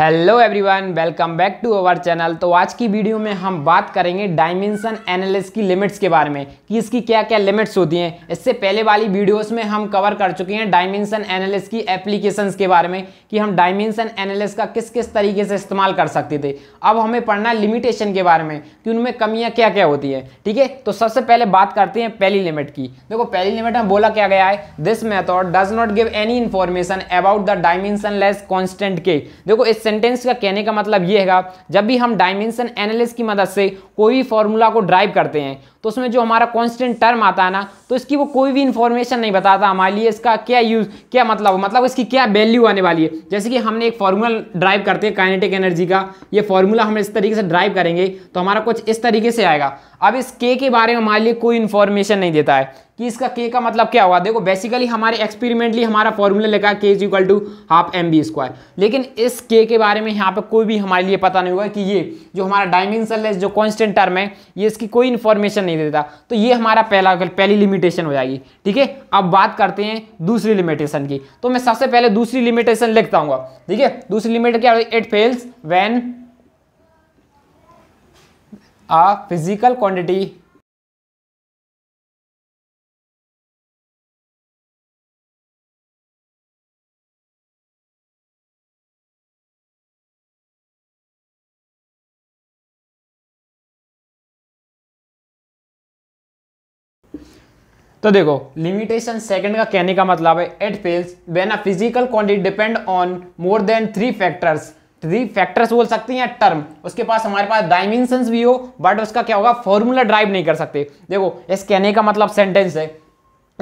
hello everyone welcome back to our channel तो आज की वीडियो में हम बात करेंगे डायमेंशन एनालिस की लिमिट्स के बारे में कि इसकी क्या क्या लिमिट्स होती हैं इससे पहले वाली वीडियोस में हम कवर कर चुके हैं डायमेंशन एनालिस की एप्लीकेशंस के बारे में कि हम डायमेंशन एनालिस का किस किस तरीके से इस्तेमाल कर सकते थे अब हमें पढ़ना लिमिटेशन के बारे में कि उनमें कमियाँ क्या क्या होती है ठीक है तो सबसे पहले बात करते हैं पहली लिमिट की देखो पहली लिमिट में बोला क्या गया है this method does not give any information about the dimensionless constant के देखो इससे सेंटेंस का कहने का मतलब ये है जब भी हम डायमेंशन एनालिस की मदद से कोई भी फॉर्मूला को ड्राइव करते हैं तो उसमें जो हमारा कॉन्स्टेंट टर्म आता है ना तो इसकी वो कोई भी इन्फॉर्मेशन नहीं बताता हमारे लिए इसका क्या यूज़ क्या मतलब मतलब इसकी क्या वैल्यू आने वाली है जैसे कि हमने एक फॉर्मूला ड्राइव करते हैं काइनेटिक एनर्जी का ये फार्मूला हम इस तरीके से ड्राइव करेंगे तो हमारा कुछ इस तरीके से आएगा अब इस के के बारे में हमारे लिए कोई इन्फॉर्मेशन नहीं देता है कि इसका के का मतलब क्या होगा देखो बेसिकली हमारे एक्सपेरिमेंटली हमारा फॉर्मूला लिखा K is equal to half M B square लेकिन इस के के बारे में यहाँ पर कोई भी हमारे लिए पता नहीं होगा कि ये जो हमारा डायमेंशनलेस जो कॉन्स्टेंट टर्म है ये इसकी कोई इन्फॉर्मेशन नहीं देता तो ये हमारा पहला पहली लिमिटेशन हो जाएगी ठीक है अब बात करते हैं दूसरी लिमिटेशन की तो मैं सबसे पहले दूसरी लिमिटेशन लिखता हूँ ठीक है दूसरी लिमिट क्या it fails when a physical quantity तो देखो लिमिटेशन सेकंड का कहने का मतलब है it fails when a physical quantity depend on more than three factors three factors बोल सकते हैं या टर्म उसके पास हमारे पास डायमेंशन भी हो बट उसका क्या होगा फॉर्मूला ड्राइव नहीं कर सकते देखो इस कहने का मतलब सेंटेंस है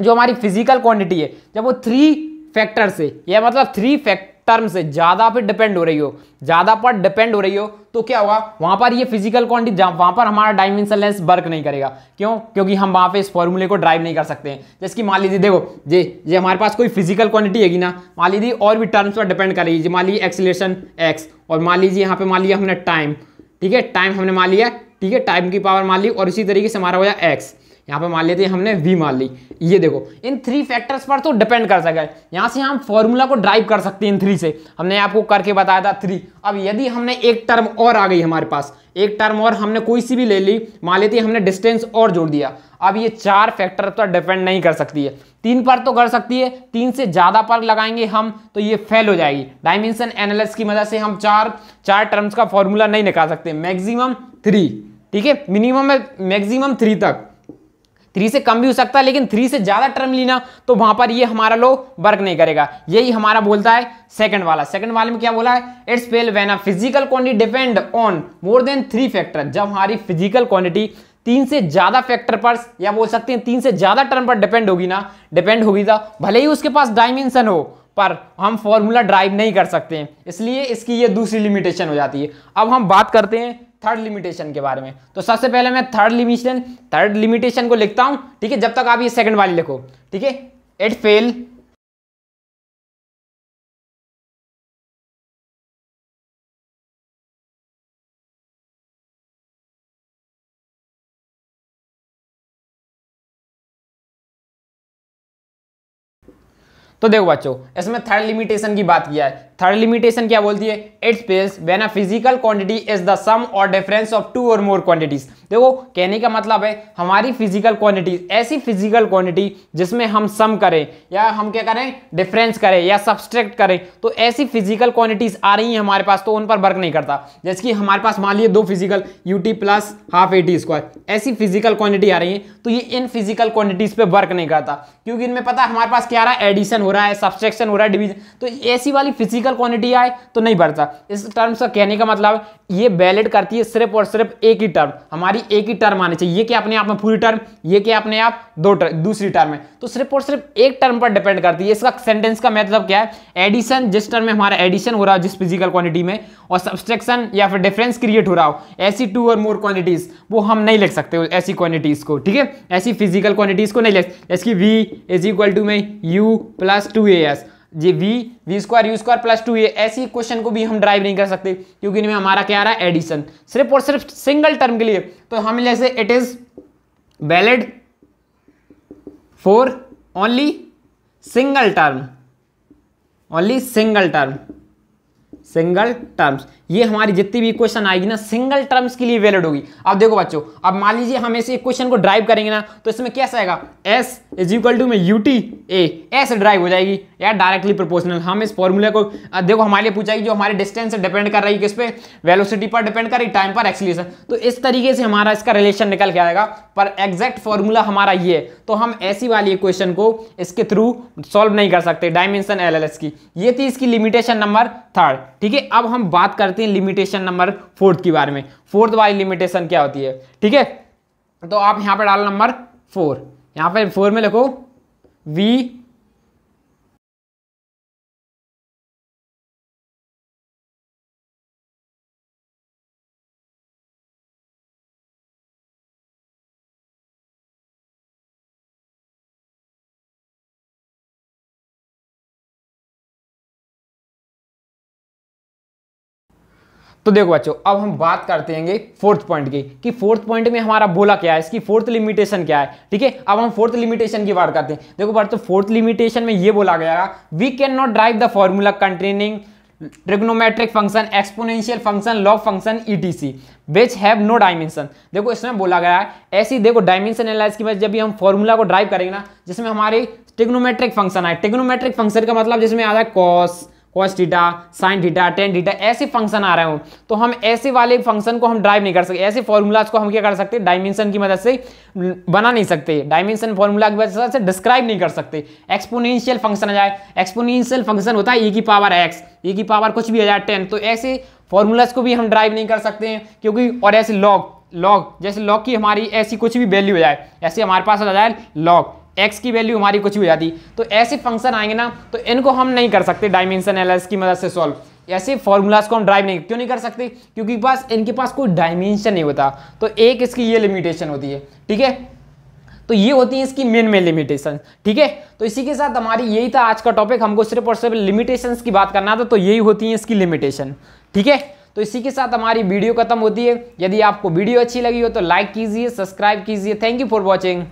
जो हमारी फिजिकल क्वांटिटी है जब वो थ्री फैक्टर्स है या मतलब थ्री फैक्ट टर्म से ज्यादा पर डिपेंड हो रही हो ज्यादा पर डिपेंड हो रही हो तो क्या होगा वहां पर ये फिजिकल क्वांटिटी वहां पर हमारा डायमेंशन लेंस वर्क नहीं करेगा क्यों क्योंकि हम वहां पे इस फॉर्मूले को ड्राइव नहीं कर सकते हैं जैसे कि मान लीजिए देखो जी ये हमारे पास कोई फिजिकल क्वांटिटी है ना मान लीजिए और भी टर्म्स पर डिपेंड कर रही है मान लीजिए एक्सीलेशन एक्स और मान लीजिए यहाँ पे मान लिया हमने टाइम ठीक है टाइम हमने मान लिया ठीक है टाइम की पावर मान ली और इसी तरीके से हमारा हो जाए एक्स यहाँ पे मान लेते हैं हमने वी मान ली ये देखो इन थ्री फैक्टर्स पर तो डिपेंड कर सकता है यहाँ से हम फॉर्मूला को ड्राइव कर सकते हैं इन थ्री से हमने आपको करके बताया था थ्री अब यदि हमने एक टर्म और आ गई हमारे पास एक टर्म और हमने कोई सी भी ले ली मान लेते हैं हमने डिस्टेंस और जोड़ दिया अब ये चार फैक्टर पर डिपेंड नहीं कर सकती है तीन पर तो कर सकती है तीन से ज़्यादा पर लगाएंगे हम तो ये फेल हो जाएगी डायमेंशन एनालिस की मदद से हम चार चार टर्म्स का फॉर्मूला नहीं निकाल सकते मैक्सिमम थ्री ठीक है मिनिमम मैक्सिमम थ्री तक थ्री से कम भी हो सकता है लेकिन थ्री से ज़्यादा टर्म लेना तो वहां पर ये हमारा लो वर्क नहीं करेगा यही हमारा बोलता है सेकंड वाला सेकंड वाले में क्या बोला है it's fail when a physical quantity depend on more than three factor जब हमारी फिजिकल क्वांटिटी तीन से ज्यादा फैक्टर पर या बोल सकते हैं तीन से ज्यादा टर्म पर डिपेंड होगी ना डिपेंड होगी ना तो भले ही उसके पास डायमेंशन हो पर हम फॉर्मूला ड्राइव नहीं कर सकते हैं इसलिए इसकी ये दूसरी लिमिटेशन हो जाती है अब हम बात करते हैं थर्ड लिमिटेशन के बारे में तो सबसे पहले मैं थर्ड लिमिटेशन थर्ड लिमिटेशन को लिखता हूं ठीक है जब तक आप ये सेकंड वाली लिखो ठीक है इट फेल तो देखो बच्चों इसमें थर्ड लिमिटेशन की बात किया है थर्ड लिमिटेशन क्या बोलती है it's fails when a physical quantity is the sum और डिफरेंस ऑफ टू और मोर क्वांटिटीज देखो कहने का मतलब है हमारी फिजिकल क्वांटिटीज ऐसी फिजिकल क्वांटिटी जिसमें हम सम करें या हम क्या करें डिफरेंस करें या सब्सट्रैक्ट करें तो ऐसी फिजिकल क्वांटिटीज आ रही हैं हमारे पास तो उन पर वर्क नहीं करता जैसे कि हमारे पास मान लिए दो physical U T plus half A T square ऐसी फिजिकल क्वांटिटी आ रही है तो ये इन फिजिकल क्वांटिटीज पर वर्क नहीं करता क्योंकि इनमें पता हमारे पास क्या रहा है एडिशन हो रहा है सब्सट्रैक्शन हो रहा है डिविजन तो ऐसी वाली फिजिकल फिजिकल क्वांटिटी आए तो नहीं बढ़ता इस टर्म का कहने का मतलब ये वैलिड करती है सिर्फ और सिर्फ एक ही टर्म हमारी एक ही टर्म आनी चाहिए ये क्या अपने आप में पूरी टर्म ये क्या अपने आप दो टर्म दूसरी टर्म है तो सिर्फ और सिर्फ एक टर्म पर डिपेंड करती है इसका सेंटेंस का मतलब क्या है एडिशन जिस टर्म में हमारा एडिशन हो रहा हो जिस फिजिकल क्वांटिटी में और सब्सट्रेक्शन या फिर डिफरेंस क्रिएट हो रहा हो ऐसी टू और मोर क्वांटिटीज वो हम नहीं लिख सकते ऐसी क्वांटिटीज को ठीक है ऐसी फिजिकल क्वांटिटीज को नहीं लिख इसकी वी इज इक्वल टू में U plus two A S ये v v square U square plus two ये ऐसी क्वेश्चन को भी हम ड्राइव नहीं कर सकते क्योंकि इनमें हमारा क्या आ रहा है एडिशन सिर्फ और सिर्फ सिंगल टर्म के लिए तो हम जैसे it is valid for only single term only single term single terms ये हमारी जितनी भी क्वेश्चन आएगी ना सिंगल टर्म्स के लिए वैलिड होगी अब देखो बच्चों अब मान लीजिए हम ऐसे क्वेश्चन को ड्राइव करेंगे ना तो इसमें कैसा आएगा एस इज इक्वल टू में U T A S derive हो जाएगी या डायरेक्टली प्रोपोर्शनल हम इस फॉर्मूले को देखो हमारे लिए पूछा कि जो हमारे डिस्टेंस डिपेंड कर रही है किस पे वेलोसिटी पर डिपेंड कर रही टाइम पर एक्सलेशन तो इस तरीके से हमारा इसका रिलेशन निकल के आएगा पर एग्जैक्ट फॉर्मूला हमारा ये है तो हम ऐसी वाली इक्वेशन को इसके थ्रू सॉल्व नहीं कर सकते डायमेंशन एल की ये थी इसकी लिमिटेशन नंबर थर्ड ठीक है अब हम बात करते हैं लिमिटेशन नंबर फोर्थ के बारे में फोर्थ वाली लिमिटेशन क्या होती है ठीक है तो आप यहाँ पर डालो नंबर फोर यहाँ पर फोर में लिखो वी तो देखो बच्चों अब हम बात करते हैं फोर्थ पॉइंट की कि फोर्थ पॉइंट में हमारा बोला क्या है इसकी फोर्थ लिमिटेशन क्या है ठीक है अब हम फोर्थ लिमिटेशन की बात करते हैं देखो बच्चों फोर्थ लिमिटेशन में ये बोला गया है we can not derive the formula containing trigonometric function exponential function log function etc which have no dimension देखो इसमें बोला गया है ऐसी देखो डायमेंशन एनालाइज की वजह जब भी हम फॉर्मूला को ड्राइव करेंगे ना जिसमें हमारी ट्रिग्नोमेट्रिक फंक्शन आए ट्रिग्नोमेट्रिक फंक्शन का मतलब जिसमें आ जाए cos cos theta sine theta tan theta ऐसे फंक्शन आ रहे हो तो हम ऐसे वाले फंक्शन को हम ड्राइव नहीं कर सकते ऐसे फॉर्मूलाज को हम क्या कर सकते डायमेंशन की मदद से बना नहीं सकते डायमेंशन फॉर्मूला की मदद से डिस्क्राइब नहीं कर सकते एक्सपोनेंशियल फंक्शन आ जाए एक्सपोनेंशियल फंक्शन होता है ई e की पावर एक्स ई की पावर कुछ भी आ जाए टेन तो ऐसे फॉर्मूलाज को भी हम ड्राइव नहीं कर सकते हैं क्योंकि और ऐसे लॉग लॉग जैसे लॉग की हमारी ऐसी कुछ भी वैल्यू हो जाए ऐसे हमारे पास आ जाए लॉग एक्स की वैल्यू हमारी कुछ भी हो जाती तो ऐसे फंक्शन आएंगे ना तो इनको हम नहीं कर सकते डायमेंशन एल की मदद से सॉल्व ऐसे फॉर्मूलाज को हम ड्राइव नहीं क्यों नहीं कर सकते क्योंकि पास इनके पास कोई डायमेंशन नहीं होता तो एक इसकी ये लिमिटेशन होती है ठीक है तो ये होती है इसकी मेन मेन लिमिटेशन ठीक है तो इसी के साथ हमारी यही था आज का टॉपिक हमको सिर्फ और सिर्फ लिमिटेशन की बात करना था तो यही होती है इसकी लिमिटेशन ठीक है तो इसी के साथ हमारी वीडियो खत्म होती है यदि आपको वीडियो अच्छी लगी हो तो लाइक कीजिए सब्सक्राइब कीजिए थैंक यू फॉर वॉचिंग